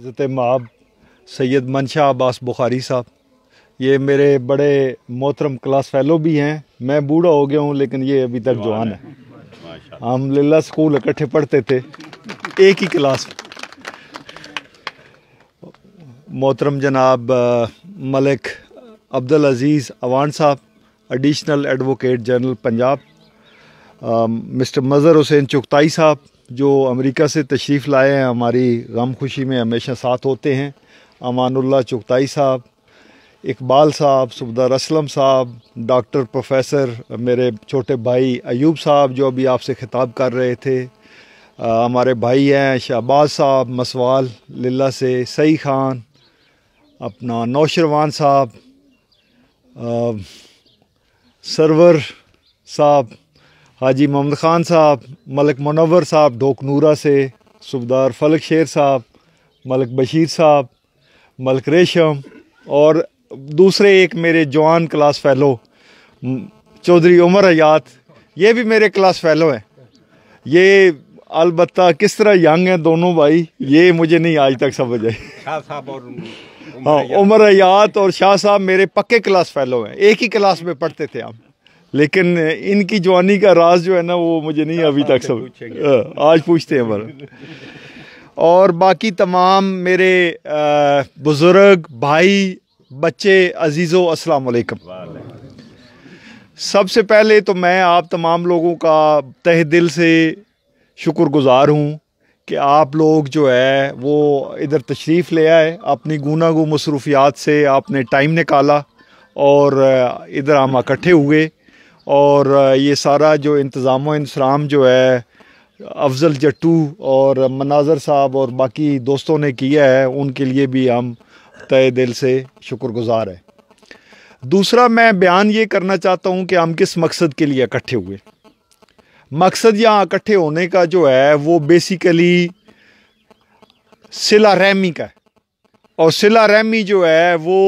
इज़त माब सैयद मनशा अब्बास बुखारी साहब ये मेरे बड़े मोहतरम क्लास फैलो भी हैं मैं बूढ़ा हो गया हूँ लेकिन ये अभी तक जवान है लीला स्कूल इकट्ठे पढ़ते थे एक ही क्लास मोहतरम जनाब Malik Abdul Aziz Awan sahab additional advocate general Punjab mister Mazhar Hussain Chughtai sahab जो अमेरिका से तशरीफ़ लाए हैं हमारी गम खुशी में हमेशा साथ होते हैं अमानुल्ला चुगताई साहब इकबाल साहब सुबदार असलम साहब डॉक्टर प्रोफेसर मेरे छोटे भाई अयूब साहब जो अभी आपसे खिताब कर रहे थे आ, हमारे भाई हैं शहबाज साहब मसवाल लिल्ला से सई खान अपना नौशरवान साहब सरवर साहब हाजी मोहम्मद ख़ान साहब मलिक मनोवर साहब डोकनूरा से सुबदार फलक शेर साहब मलिक बशीर साहब मलिक रेशम और दूसरे एक मेरे जवान क्लास फैलो चौधरी उमर हयात ये भी मेरे क्लास फैलो हैं ये अलबत् किस तरह यंग हैं दोनों भाई ये मुझे नहीं आज तक समझ आई शाह और हाँ उमर हयात और शाह साहब मेरे पक्के क्लास फैलो हैं एक ही क्लास में पढ़ते थे हम लेकिन इनकी जवानी का राज जो है ना वो मुझे नहीं अभी तक सब हाँ, आज पूछते हैं हमारा और बाकी तमाम मेरे बुज़ुर्ग भाई बच्चे अजीज़ो अस्सलाम वालेकुम सबसे पहले तो मैं आप तमाम लोगों का तह दिल से शुक्रगुज़ार हूँ कि आप लोग जो है वो इधर तशरीफ़ ले आए अपनी गुनागु मसरूफियात से आपने टाइम निकाला और इधर हम इकट्ठे हुए और ये सारा जो इंतज़ाम इंसराम जो है अफजल जट्टू और मनाजर साहब और बाकी दोस्तों ने किया है उनके लिए भी हम तय दिल से शुक्रगुजार हैं दूसरा मैं बयान ये करना चाहता हूँ कि हम किस मकसद के लिए इकट्ठे हुए मकसद यहाँ इकट्ठे होने का जो है वो बेसिकली सिला रहमी का है और सिला रहमी जो है वो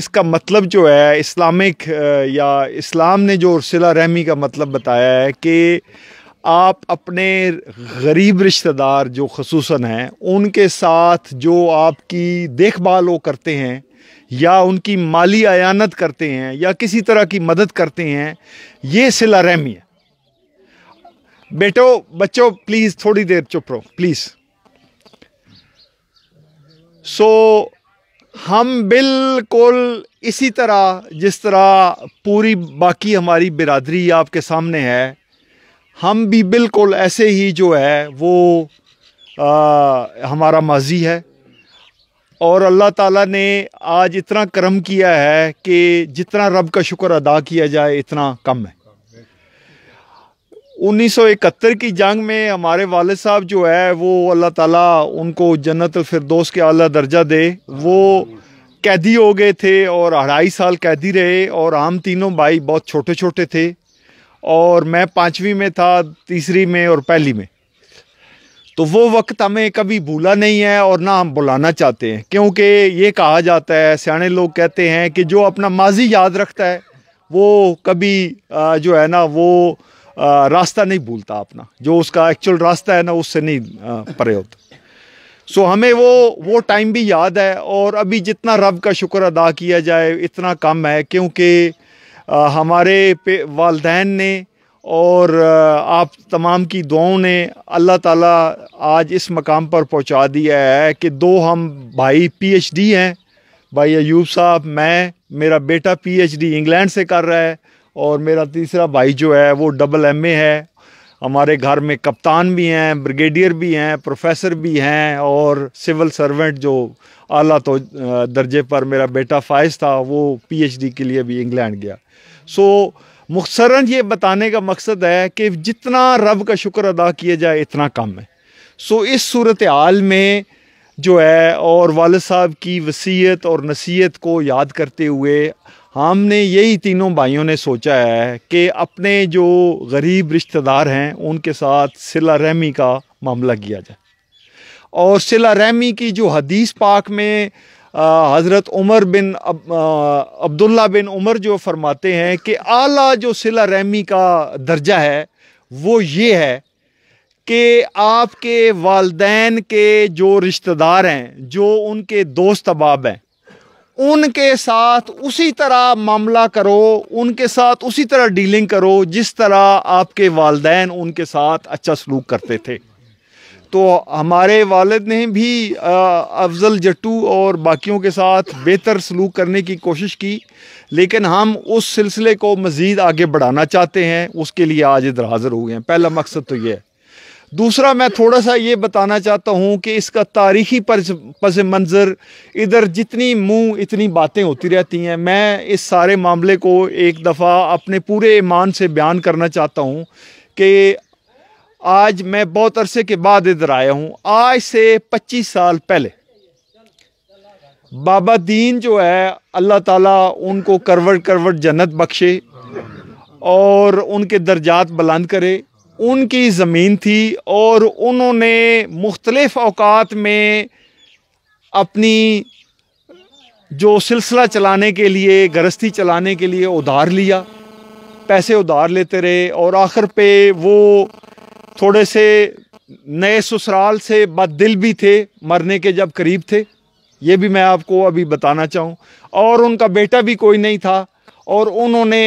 इसका मतलब जो है इस्लामिक या इस्लाम ने जो सिला रहमी का मतलब बताया है कि आप अपने गरीब रिश्तेदार जो खसूस हैं उनके साथ जो आपकी देखभाल वो करते हैं या उनकी माली अयानत करते हैं या किसी तरह की मदद करते हैं ये सिला रहमी है बेटो बच्चों प्लीज़ थोड़ी देर चुप रहो प्लीज़ सो so, हम बिल्कुल इसी तरह जिस तरह पूरी बाकी हमारी बिरादरी आपके सामने है हम भी बिल्कुल ऐसे ही जो है वो आ, हमारा माजी है और अल्लाह ताला ने आज इतना करम किया है कि जितना रब का शुक्र अदा किया जाए इतना कम है 1971 की जंग में हमारे वाले साहब जो है वो अल्लाह ताला उनको जन्नत फिरदोस के अला दर्जा दे वो कैदी हो गए थे और अढ़ाई साल कैदी रहे और हम तीनों भाई बहुत छोटे छोटे थे और मैं पाँचवीं में था तीसरी में और पहली में तो वो वक्त हमें कभी भूला नहीं है और ना हम बुलाना चाहते हैं क्योंकि ये कहा जाता है सियाने लोग कहते हैं कि जो अपना माजी याद रखता है वो कभी जो है ना वो रास्ता नहीं भूलता अपना जो उसका एक्चुअल रास्ता है ना उससे नहीं परे होता सो so, हमें वो वो टाइम भी याद है और अभी जितना रब का शुक्र अदा किया जाए इतना कम है क्योंकि हमारे वालदेन ने और आप तमाम की दुआओं ने अल्लाह ताला आज इस मकाम पर पहुंचा दिया है कि दो हम भाई पीएचडी हैं भाई अयूब साहब मैं मेरा बेटा पीएचडी इंग्लैंड से कर रहा है और मेरा तीसरा भाई जो है वो डबल एम है हमारे घर में कप्तान भी हैं ब्रिगेडियर भी हैं प्रोफेसर भी हैं और सिविल सर्वेंट जो आला तो दर्जे पर मेरा बेटा फायज था वो पीएचडी के लिए भी इंग्लैंड गया सो मुख्तरा ये बताने का मकसद है कि जितना रब का शुक्र अदा किया जाए इतना कम है सो इस सूरत हाल में जो है और वाल साहब की वसीयत और नसीहत को याद करते हुए हमने यही तीनों भाइयों ने सोचा है कि अपने जो गरीब रिश्तेदार हैं उनके साथ सिला रहमी का मामला किया जाए और सिला रहमी की जो हदीस पाक में हज़रत उमर बिन अब, अब्दुल्ला बिन उमर जो फरमाते हैं कि आला जो सिला रहमी का दर्जा है वो ये है कि आपके वालदेन के जो रिश्तेदार हैं जो उनके दोस्त अबाब हैं उनके साथ उसी तरह मामला करो उनके साथ उसी तरह डीलिंग करो जिस तरह आपके वालदेन उनके साथ अच्छा सलूक करते थे तो हमारे वालद ने भी अफजल जट्टू और बाकियों के साथ बेहतर सलूक करने की कोशिश की लेकिन हम उस सिलसिले को मज़ीद आगे बढ़ाना चाहते हैं उसके लिए आज इधर हाज़िर हुए हैं पहला मकसद तो यह है दूसरा मैं थोड़ा सा ये बताना चाहता हूँ कि इसका तारीखी पस मंज़र इधर जितनी मुंह इतनी बातें होती रहती हैं मैं इस सारे मामले को एक दफ़ा अपने पूरे ईमान से बयान करना चाहता हूँ कि आज मैं बहुत अरसे के बाद इधर आया हूँ आज से 25 साल पहले बाबा दीन जो है अल्लाह ताला उनको करवट करवट जन्नत बख्शे और उनके दर्जात बुलंद करे उनकी ज़मीन थी और उन्होंने मुख्तलफ़ अवकात में अपनी जो सिलसिला चलाने के लिए गृहस्थी चलाने के लिए उधार लिया पैसे उधार लेते रहे और आखिर पे वो थोड़े से नए ससुराल से बददिल भी थे मरने के जब करीब थे ये भी मैं आपको अभी बताना चाहूँ और उनका बेटा भी कोई नहीं था और उन्होंने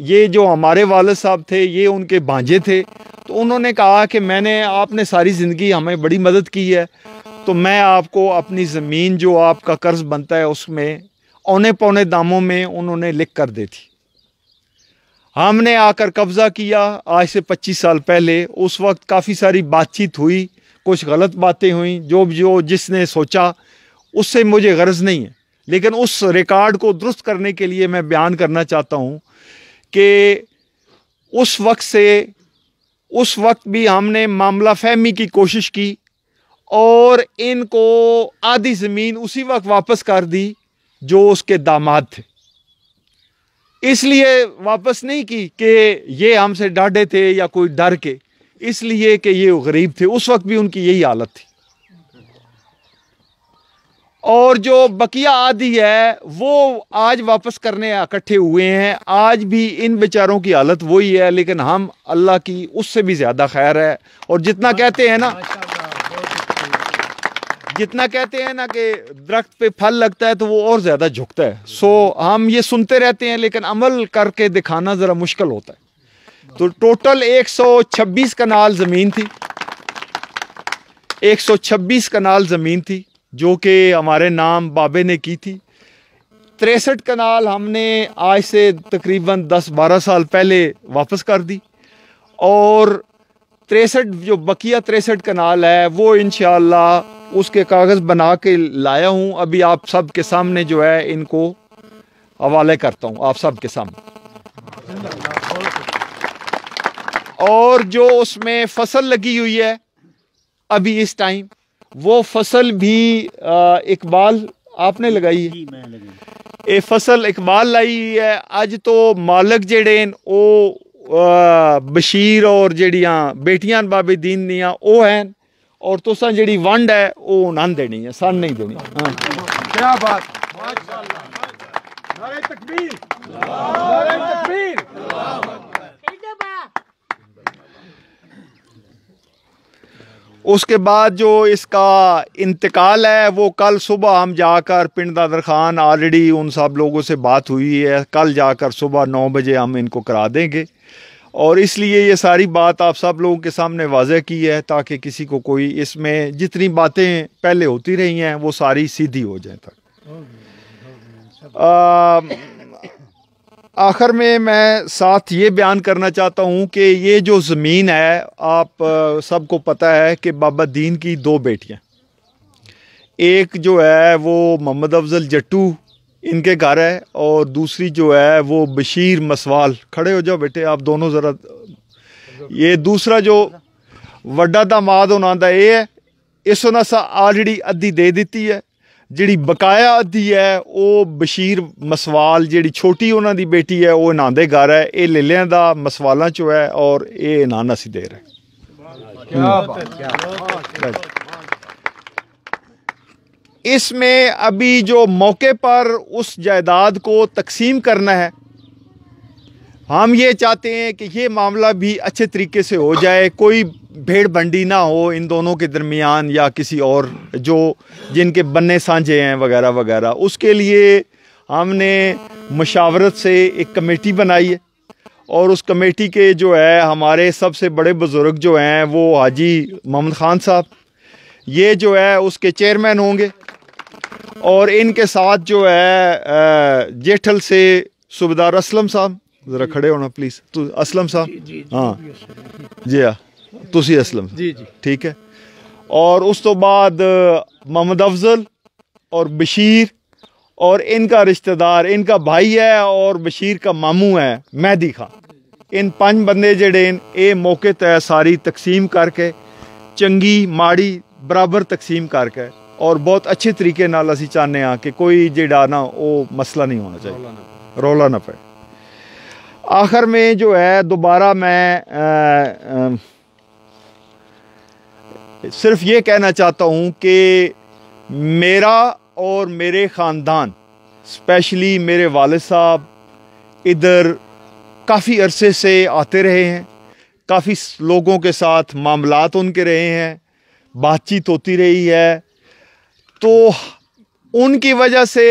ये जो हमारे वालद साहब थे ये उनके भांजे थे तो उन्होंने कहा कि मैंने आपने सारी ज़िंदगी हमें बड़ी मदद की है तो मैं आपको अपनी ज़मीन जो आपका कर्ज़ बनता है उसमें औने पौने दामों में उन्होंने लिख कर दी थी हमने आकर कब्ज़ा किया आज से 25 साल पहले उस वक्त काफ़ी सारी बातचीत हुई कुछ गलत बातें हुई जो जो जिसने सोचा उससे मुझे गर्ज नहीं है लेकिन उस रिकॉर्ड को दुरुस्त करने के लिए मैं बयान करना चाहता हूँ कि उस वक्त से उस वक्त भी हमने मामला फहमी की कोशिश की और इनको आधी ज़मीन उसी वक्त वापस कर दी जो उसके दामाद थे इसलिए वापस नहीं की कि ये हमसे डाढ़े थे या कोई डर के इसलिए कि ये गरीब थे उस वक्त भी उनकी यही हालत थी और जो बकिया आदि है वो आज वापस करने इकट्ठे हुए हैं आज भी इन बेचारों की हालत वही है लेकिन हम अल्लाह की उससे भी ज़्यादा खैर है और जितना कहते हैं ना जितना कहते हैं ना कि दरख्त पे फल लगता है तो वो और ज़्यादा झुकता है सो हम ये सुनते रहते हैं लेकिन अमल करके दिखाना ज़रा मुश्किल होता है तो टोटल 126 कनाल ज़मीन थी 126 कनाल ज़मीन थी जो कि हमारे नाम बाबे ने की थी तिरसठ कनाल हमने आज से तकरीबन 10-12 साल पहले वापस कर दी और तिरसठ जो बकिया तिरसठ कनाल है वो इन उसके कागज़ बना के लाया हूँ अभी आप सब के सामने जो है इनको हवाले करता हूँ आप सब के सामने और जो उसमें फसल लगी हुई है अभी इस टाइम वो फसल भी आ, इकबाल आपने लगाई है ये फसल इकबाल लाई है अज तो मालक जड़े न बशीर और जड़िया बेटिया बाबे दीन दियाँ ओ हैं और तुसा जी वंड है वह उन्होंने देनी है सन नहीं देनी क्या बात नारे तकबीर नारे तकबीर उसके बाद जो इसका इंतकाल है वो कल सुबह हम जाकर पिंड दादर खान ऑलरेडी उन सब लोगों से बात हुई है कल जाकर सुबह नौ बजे हम इनको करा देंगे और इसलिए ये सारी बात आप सब लोगों के सामने वाजह की है ताकि किसी को कोई इसमें जितनी बातें पहले होती रही हैं वो सारी सीधी हो जाए तक आ, आखिर में मैं साथ ये बयान करना चाहता हूँ कि ये जो ज़मीन है आप सबको पता है कि बाबा दीन की दो बेटियाँ एक जो है वो मोहम्मद अफजल जट्टू इनके घर है और दूसरी जो है वो बशीर मसवाल खड़े हो जाओ बेटे आप दोनों ज़रा ये दूसरा जो ਵੱਡਾ ਦਾ ਮਾਦ ਉਹਨਾਂ ਦਾ ਇਹ ਹੈ ਇਸ ਉਹਨਾਂ ਸਾ ਆਲਰੇਡੀ ਅੱਧੀ ਦੇ ਦਿੱਤੀ ਜਿਹੜੀ ਬਕਾਇਆ ਦੀ ਹੈ ਉਹ ਬਸ਼ੀਰ ਮਸਵਾਲ ਜਿਹੜੀ ਛੋਟੀ ਉਹਨਾਂ ਦੀ ਬੇਟੀ ਹੈ ਉਹ ਇਹਨਾਂ ਦੇ ਘਰ ਹੈ ਇਹ ਲੇਲਿਆਂ ਦਾ ਮਸਵਾਲਾਂ ਚੋਂ ਹੈ ਔਰ ਇਹ ਇਨਾਨ ਅਸੀਂ ਦੇ ਰਹੇ इसमें अभी जो मौके पर उस जायदाद को तकसीम करना है हम ये चाहते हैं कि ये मामला भी अच्छे तरीके से हो जाए कोई भेड़ बंडी ना हो इन दोनों के दरमियान या किसी और जो जिनके बन्ने सांझे हैं वगैरह वगैरह उसके लिए हमने मशावरत से एक कमेटी बनाई है और उस कमेटी के जो है हमारे सबसे बड़े बुज़ुर्ग जो हैं वो हाजी मोहम्मद ख़ान साहब ये जो है उसके चेयरमैन होंगे और इनके साथ जो है जेठल से सूबेदार असलम साहब ज़रा खड़े होना प्लीज़ तो असलम साहब हाँ जी हाँ ਤੁਸੀਂ असलम जी जी ठीक है और उस ਤੋਂ ਬਾਅਦ ਮੁਹੰਮਦ ਅਫਜ਼ਲ और बशीर और इनका रिश्तेदार इनका भाई है और बशीर का मामू है मैदी खां इन पंज बंदे जड़े न ये मौके तय सारी तकसीम करके चंगी माड़ी बराबर तकसीम करके और बहुत अच्छे तरीके नाल असी चाहते हाँ कि कोई जड़ा ना वो मसला नहीं होना चाहिए रौला ना पड़े आखिर में जो है दोबारा मैं आ, आ, सिर्फ ये कहना चाहता हूँ कि मेरा और मेरे ख़ानदान स्पेशली मेरे वाल साहब इधर काफ़ी अरसे से आते रहे हैं काफ़ी लोगों के साथ मामलात उनके रहे हैं बातचीत होती रही है तो उनकी वजह से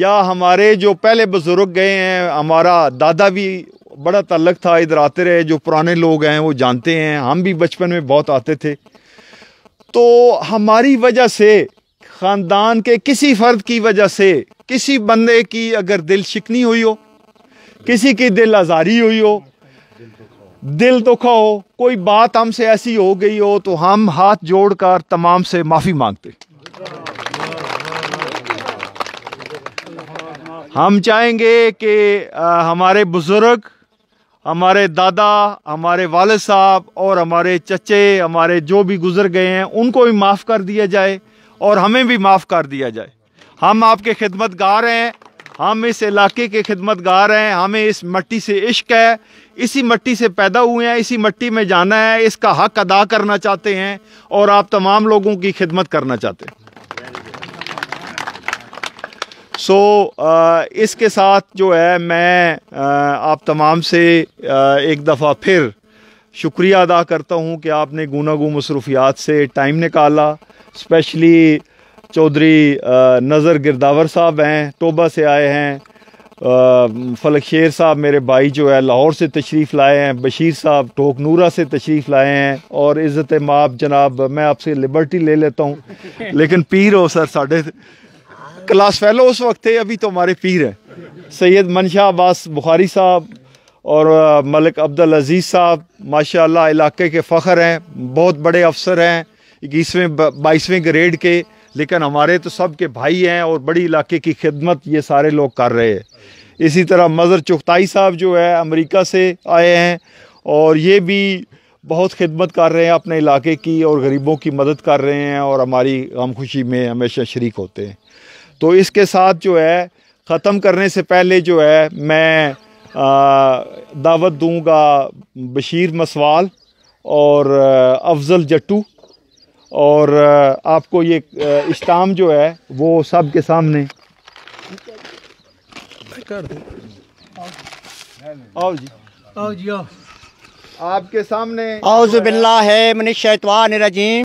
या हमारे जो पहले बुज़ुर्ग गए हैं हमारा दादा भी बड़ा तल्लक था इधर आते रहे जो पुराने लोग हैं वो जानते हैं हम भी बचपन में बहुत आते थे तो हमारी वजह से ख़ानदान के किसी फ़र्द की वजह से किसी बंदे की अगर दिल शिकनी हुई हो किसी की दिल आज़ारी हुई हो दिल दुखा हो कोई बात हमसे ऐसी हो गई हो तो हम हाथ जोड़कर तमाम से माफ़ी मांगते हम चाहेंगे कि हमारे बुज़ुर्ग हमारे दादा हमारे वाल साहब और हमारे चचे हमारे जो भी गुजर गए हैं उनको भी माफ़ कर दिया जाए और हमें भी माफ़ कर दिया जाए हम आपके खिदमत गार हैं हम इस इलाके के खिदमत गार हैं हमें इस मट्टी से इश्क है इसी मट्टी से पैदा हुए हैं इसी मट्टी में जाना है इसका हक अदा करना चाहते हैं और आप तमाम लोगों की खिदमत करना चाहते हैं सो so, uh, इसके साथ जो है मैं uh, आप तमाम से uh, एक दफ़ा फिर शुक्रिया अदा करता हूँ कि आपने गुना गो मसरूफियात से टाइम निकाला स्पेशली चौधरी नज़र गिरदावर साहब हैं टोबा से आए हैं फलक शेर साहब मेरे भाई जो है लाहौर से तशरीफ़ लाए हैं बशीर साहब नूरा से तशरीफ़ लाए हैं और इज़्ज़त माप जनाब मैं आपसे लिबर्टी ले लेता हूँ लेकिन पीर हो सर साढ़े क्लास फेलो उस वक्त थे अभी तो हमारे पीर हैं सैयद मनशा अब्बास बुखारी साहब और मलिक अब्दुल अजीज़ साहब माशाल्लाह इलाके के फ़ख्र हैं बहुत बड़े अफसर हैं इक्कीसवें बाईसवें ग्रेड के लेकिन हमारे तो सब के भाई हैं और बड़ी इलाके की खिदमत ये सारे लोग कर रहे हैं इसी तरह मज़र चुगताई साहब जो है अमेरिका से आए हैं और ये भी बहुत खिदमत कर रहे हैं अपने इलाके की और गरीबों की मदद कर रहे हैं और हमारी गम खुशी में हमेशा शरीक होते हैं तो इसके साथ जो है ख़त्म करने से पहले जो है मैं दावत दूंगा बशीर मसवाल और अफजल जट्टू और आपको ये इस्ताम जो है वो सब के सामने आओ जी आओ जी आओ आपके सामने औज़बिल्ला है मनीष शैतवान रजीम